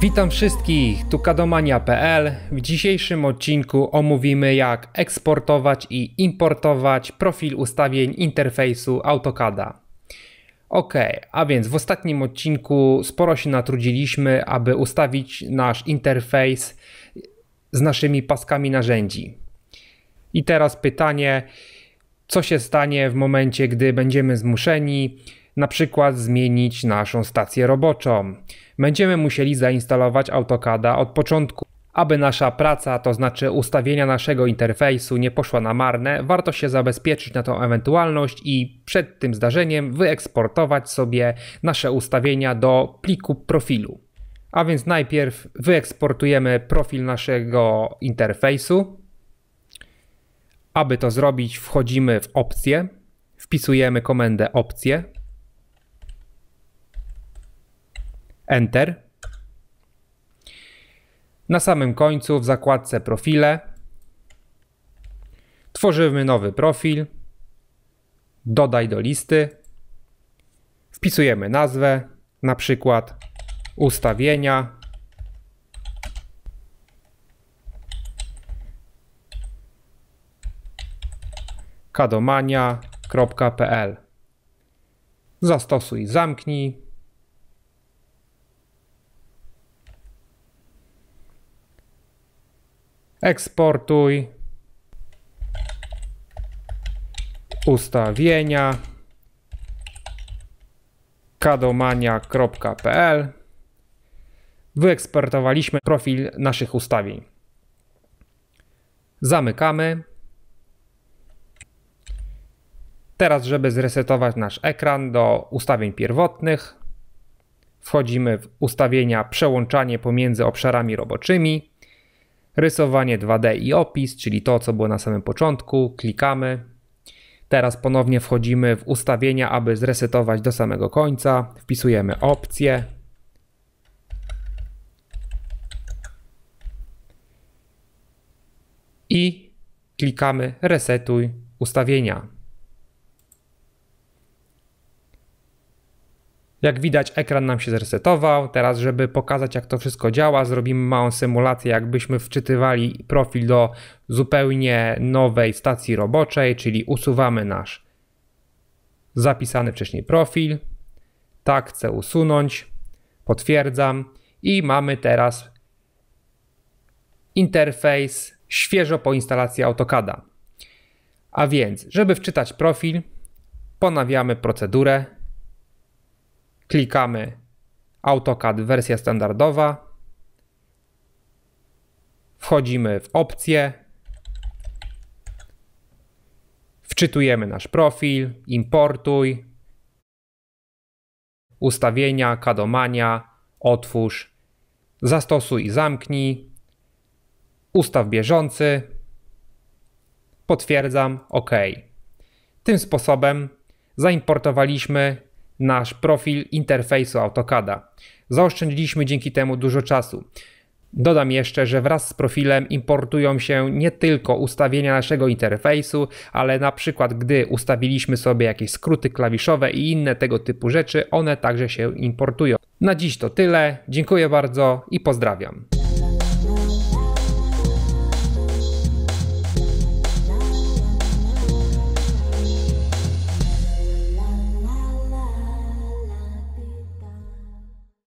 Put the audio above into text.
Witam wszystkich, tu kadomania.pl. W dzisiejszym odcinku omówimy jak eksportować i importować profil ustawień interfejsu AutoCAD'a. Ok, a więc w ostatnim odcinku sporo się natrudziliśmy, aby ustawić nasz interfejs z naszymi paskami narzędzi. I teraz pytanie, co się stanie w momencie, gdy będziemy zmuszeni na przykład zmienić naszą stację roboczą. Będziemy musieli zainstalować AutoCADa od początku. Aby nasza praca, to znaczy ustawienia naszego interfejsu nie poszła na marne, warto się zabezpieczyć na tą ewentualność i przed tym zdarzeniem wyeksportować sobie nasze ustawienia do pliku profilu. A więc najpierw wyeksportujemy profil naszego interfejsu. Aby to zrobić, wchodzimy w opcje, wpisujemy komendę opcje Enter. Na samym końcu w zakładce profile tworzymy nowy profil, dodaj do listy, wpisujemy nazwę, na przykład ustawienia, kadomania.pl. Zastosuj, zamknij. eksportuj, ustawienia, kadomania.pl. Wyeksportowaliśmy profil naszych ustawień. Zamykamy. Teraz, żeby zresetować nasz ekran do ustawień pierwotnych, wchodzimy w ustawienia przełączanie pomiędzy obszarami roboczymi. Rysowanie 2D i opis, czyli to, co było na samym początku. Klikamy. Teraz ponownie wchodzimy w ustawienia, aby zresetować do samego końca. Wpisujemy opcje. I klikamy resetuj ustawienia. Jak widać, ekran nam się zresetował. Teraz, żeby pokazać, jak to wszystko działa, zrobimy małą symulację, jakbyśmy wczytywali profil do zupełnie nowej stacji roboczej, czyli usuwamy nasz zapisany wcześniej profil. Tak, chcę usunąć. Potwierdzam. I mamy teraz interfejs świeżo po instalacji AutoCADa. A więc, żeby wczytać profil, ponawiamy procedurę Klikamy AutoCAD wersja standardowa. Wchodzimy w opcje. Wczytujemy nasz profil, importuj, ustawienia, kadomania, otwórz, zastosuj i zamknij, ustaw bieżący, potwierdzam, OK. Tym sposobem zaimportowaliśmy nasz profil interfejsu AutoCADa. Zaoszczędziliśmy dzięki temu dużo czasu. Dodam jeszcze, że wraz z profilem importują się nie tylko ustawienia naszego interfejsu, ale na przykład gdy ustawiliśmy sobie jakieś skróty klawiszowe i inne tego typu rzeczy, one także się importują. Na dziś to tyle. Dziękuję bardzo i pozdrawiam.